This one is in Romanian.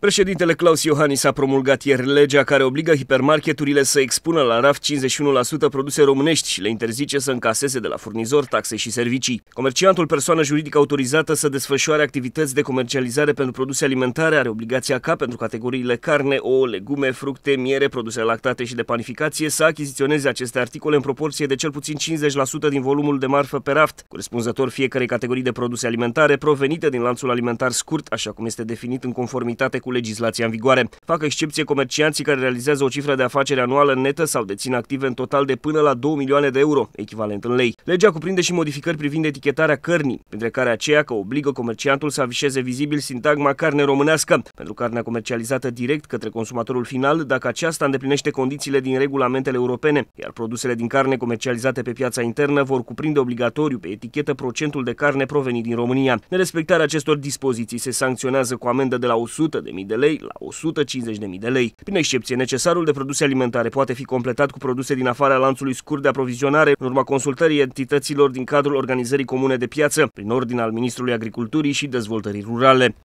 Președintele Claus Iohannis a promulgat ieri legea care obligă hipermarketurile să expună la raf 51% produse românești și le interzice să încaseze de la furnizor taxe și servicii. Comerciantul, persoană juridică autorizată să desfășoare activități de comercializare pentru produse alimentare, are obligația ca pentru categoriile carne, ouă, legume, fructe, miere, produse lactate și de panificație să achiziționeze aceste articole în proporție de cel puțin 50% din volumul de marfă pe raft, corespunzător fiecarei categorii de produse alimentare provenite din lanțul alimentar scurt, așa cum este definit în conformitate cu legislația în vigoare. Fac excepție comercianții care realizează o cifră de afaceri anuală netă sau dețin active în total de până la 2 milioane de euro, echivalent în lei. Legea cuprinde și modificări privind etichetarea cărnii, printre care aceea că obligă comerciantul să afișeze vizibil sintagma carne românească pentru carnea comercializată direct către consumatorul final dacă aceasta îndeplinește condițiile din regulamentele europene, iar produsele din carne comercializate pe piața internă vor cuprinde obligatoriu pe etichetă procentul de carne provenit din România. Nerespectarea acestor dispoziții se sancționează cu amendă de la 100 de de lei la 150.000 de lei. Prin excepție, necesarul de produse alimentare poate fi completat cu produse din afara lanțului scurt de aprovizionare, în urma consultării entităților din cadrul organizării comune de piață, prin ordin al Ministrului Agriculturii și Dezvoltării Rurale.